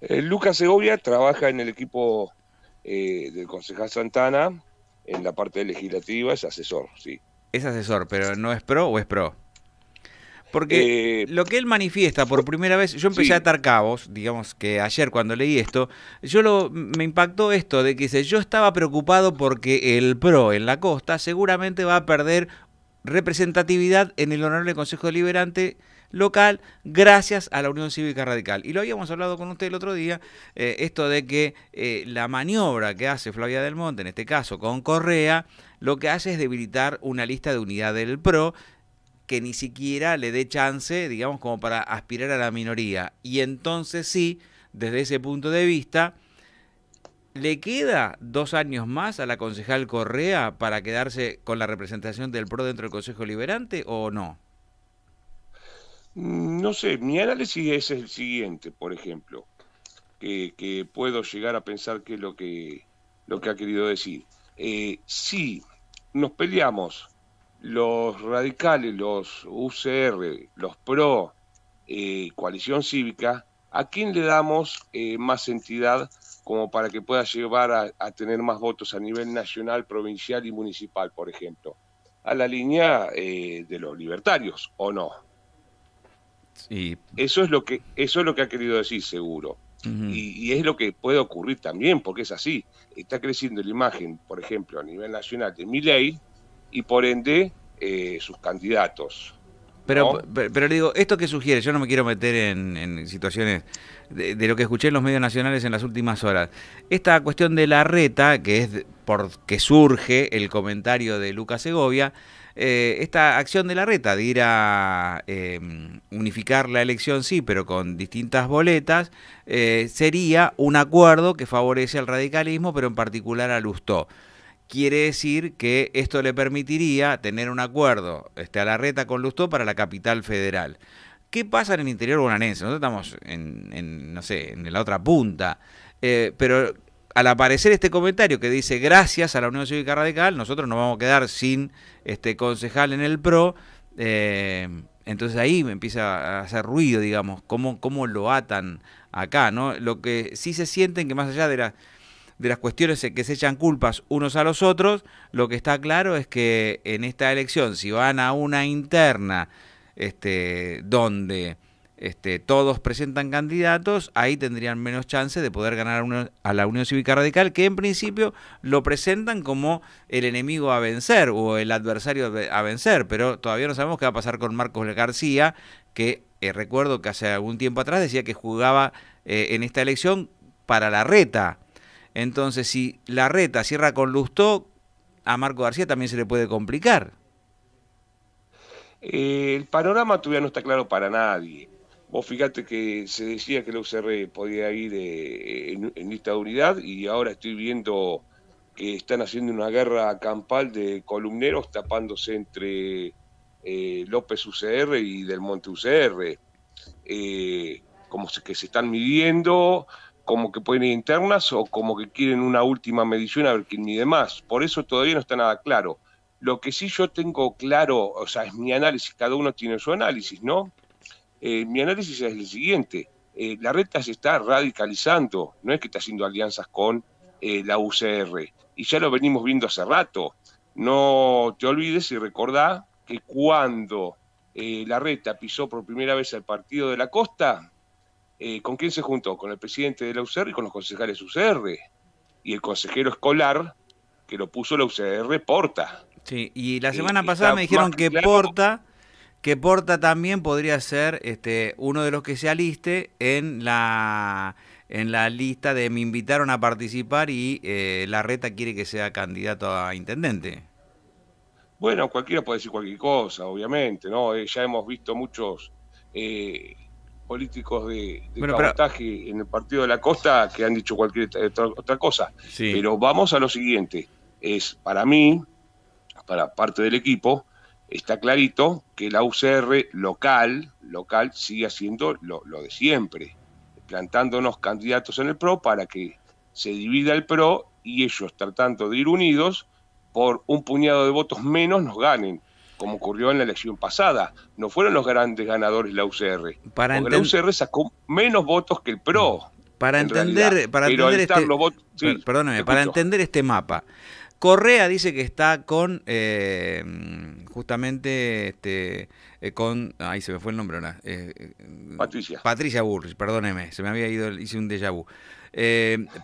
Eh, Lucas Segovia trabaja en el equipo eh, del concejal Santana, en la parte legislativa, es asesor, sí. Es asesor, pero no es pro o es pro. Porque eh, lo que él manifiesta por primera vez, yo empecé a atar cabos, digamos que ayer cuando leí esto, yo lo, me impactó esto de que dice, yo estaba preocupado porque el PRO en la costa seguramente va a perder representatividad en el honorable Consejo Deliberante local gracias a la Unión Cívica Radical. Y lo habíamos hablado con usted el otro día, eh, esto de que eh, la maniobra que hace Flavia del Monte, en este caso con Correa, lo que hace es debilitar una lista de unidad del PRO que ni siquiera le dé chance, digamos, como para aspirar a la minoría. Y entonces sí, desde ese punto de vista, ¿Le queda dos años más a la concejal Correa para quedarse con la representación del PRO dentro del Consejo Liberante o no? Mm, no sé, mi análisis es el siguiente, por ejemplo, que, puedo llegar a pensar que es lo que, lo que ha querido decir. Eh, si nos peleamos los radicales, los UCR, los PRO, eh, coalición cívica, ¿a quién le damos eh, más entidad como para que pueda llevar a, tener más votos a nivel nacional, provincial y municipal, por ejemplo? A la línea de los libertarios, ¿o no? Eso, es lo que, eso es lo que ha querido decir, seguro. y, es lo que puede ocurrir también, porque es así. Está creciendo la imagen, por ejemplo, a nivel nacional de Miley y por ende eh, sus candidatos. Pero, pero, le digo, ¿esto que sugiere? Yo no me quiero meter en, situaciones de, lo que escuché en los medios nacionales en las últimas horas. Esta cuestión de la reta, que es por surge el comentario de Lucas Segovia, eh, esta acción de la reta de ir a em, unificar la elección, sí, pero con distintas boletas, eh, sería un acuerdo que favorece al radicalismo, pero en particular a Lustó quiere decir que esto le permitiría tener un acuerdo este, a la reta con Lustó para la capital federal. ¿Qué pasa en el interior bonaerense? Nosotros estamos en, no sé, en la otra punta. Eh, pero al aparecer este comentario que dice gracias a la Unión Cívica Radical, nosotros nos vamos a quedar sin este concejal en el PRO. Eh, entonces ahí me empieza a hacer ruido, digamos, cómo, cómo lo atan acá, ¿no? Lo que sí se sienten que más allá de la de las cuestiones en que se echan culpas unos a los otros, lo que está claro es que en esta elección, si van a una interna este, donde este, todos presentan candidatos, ahí tendrían menos chance de poder ganar a la Unión Cívica Radical, que en principio lo presentan como el enemigo a vencer o el adversario a vencer, pero todavía no sabemos qué va a pasar con Marcos García, que eh, recuerdo que hace algún tiempo atrás decía que jugaba eh, en esta elección para la reta. Entonces, si la reta cierra con Lustó, a Marco García también se le puede complicar. Eh, el panorama todavía no está claro para nadie. Vos fíjate que se decía que el UCR podía ir eh, en, esta unidad y ahora estoy viendo que están haciendo una guerra campal de columneros tapándose entre eh, López UCR y Del Monte UCR. como que se están midiendo, como que pueden ir internas o como que quieren una última medición a ver quién ni más. Por eso todavía no está nada claro. Lo que sí yo tengo claro, o sea, es mi análisis, cada uno tiene su análisis, ¿no? Eh, mi análisis es el siguiente, eh, la reta se está radicalizando, no es que está haciendo alianzas con eh, la UCR, y ya lo venimos viendo hace rato. No te olvides y recordá que cuando la reta pisó por primera vez el partido de la costa, eh, ¿con quién se juntó? Con el presidente de la UCR y con los concejales UCR. Y el consejero escolar que lo puso la UCR Porta. Sí, y la eh, semana pasada me dijeron que Porta que Porta también podría ser este, uno de los que se aliste en la en la lista de me invitaron a participar y eh, la reta quiere que sea candidato a intendente. Bueno, cualquiera puede decir cualquier cosa, obviamente, ¿no? ya hemos visto muchos políticos de, de en el partido de la costa que han dicho cualquier otra cosa. Pero vamos a lo siguiente. Es para mí, para parte del equipo, está clarito que la UCR local, local sigue haciendo lo, lo de siempre, plantándonos candidatos en el PRO para que se divida el PRO y ellos tratando de ir unidos por un puñado de votos menos nos ganen como ocurrió en la elección pasada. No fueron los grandes ganadores la UCR. la UCR sacó menos votos que el PRO. Para entender, para entender este para entender este mapa, Correa dice que está con, eh, justamente, este, eh, con, ahí se me fue el nombre ahora. Eh, Patricia. Patricia Bullrich, perdóneme, se me había ido, hice un déjà vu.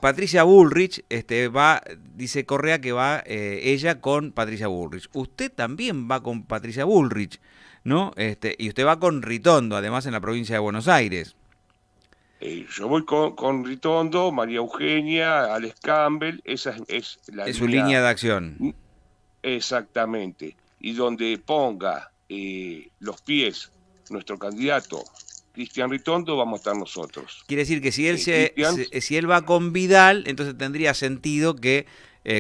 Patricia Bullrich este, va, dice Correa que va ella con Patricia Bullrich. Usted también va con Patricia Bullrich, ¿no? Este, y usted va con Ritondo, además en la provincia de Buenos Aires. Eh, yo voy con, con, Ritondo, María Eugenia, Alex Campbell, esa es, la es su línea, de acción. Exactamente. Y donde ponga eh, los pies nuestro candidato Cristian Ritondo, vamos a estar nosotros. Quiere decir que si él, eh, se, si él va con Vidal, entonces tendría sentido que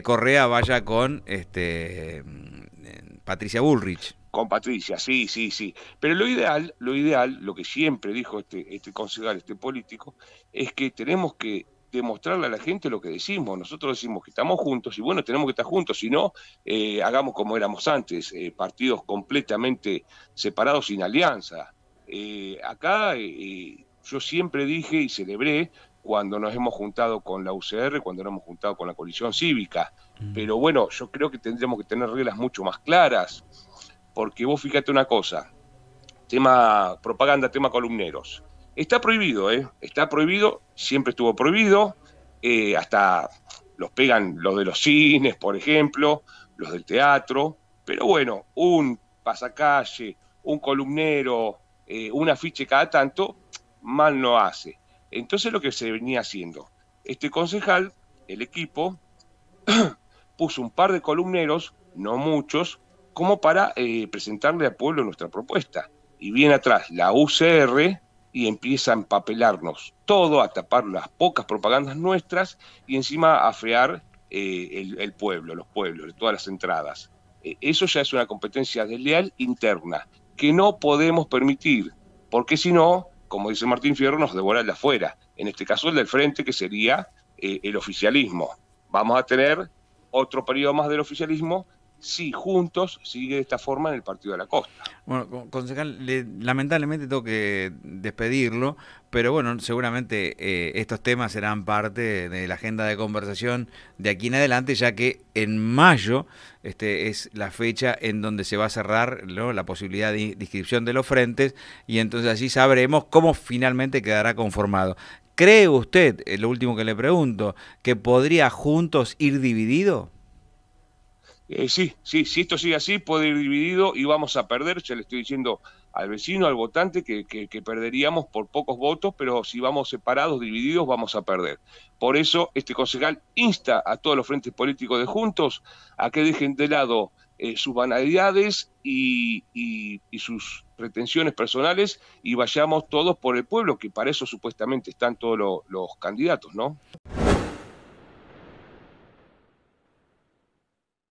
Correa vaya con este mm, Patricia Bullrich. Con Patricia, sí, sí, sí. Pero lo ideal, lo ideal, lo que siempre dijo este, este concejal, este político, es que tenemos que demostrarle a la gente lo que decimos. Nosotros decimos que estamos juntos y bueno, tenemos que estar juntos, si no, eh, hagamos como éramos antes, eh, partidos completamente separados, sin alianza. Eh, acá yo siempre dije y celebré cuando nos hemos juntado con la UCR, cuando nos hemos juntado con la coalición cívica, mm. pero bueno, yo creo que tendremos que tener reglas mucho más claras porque vos fíjate una cosa, tema propaganda, tema columneros. Está prohibido, ¿eh? Está prohibido, siempre estuvo prohibido, eh, hasta los pegan los de los cines, por ejemplo, los del teatro, pero bueno, un pasacalle, un columnero, eh, un afiche cada tanto, mal no hace. Entonces lo que se venía haciendo, este concejal, el equipo, puso un par de columneros, no muchos, como para eh, presentarle al pueblo nuestra propuesta. Y viene atrás la UCR y empieza a empapelarnos todo, a tapar las pocas propagandas nuestras y encima a frear eh, el, pueblo, los pueblos, todas las entradas. Eh, eso ya es una competencia desleal interna que no podemos permitir, porque si no, como dice Martín Fierro, nos devora el de afuera. En este caso el del frente, que sería el oficialismo. Vamos a tener otro periodo más del oficialismo si juntos sigue de esta forma en el Partido de la Costa. Bueno, concejal, lamentablemente tengo que despedirlo, pero bueno, seguramente eh, estos temas serán parte de la agenda de conversación de aquí en adelante, ya que en mayo este, es la fecha en donde se va a cerrar la posibilidad de, de inscripción de los frentes y entonces así sabremos cómo finalmente quedará conformado. ¿Cree usted, eh, lo último que le pregunto, que podría juntos ir dividido? Eh, sí, sí, si esto sigue así, puede ir dividido y vamos a perder. Ya le estoy diciendo al vecino, al votante, que, perderíamos por pocos votos, pero si vamos separados, divididos, vamos a perder. Por eso, este concejal insta a todos los frentes políticos de Juntos a que dejen de lado eh, sus banalidades y, sus pretensiones personales y vayamos todos por el pueblo, que para eso supuestamente están todos los, los candidatos, ¿no?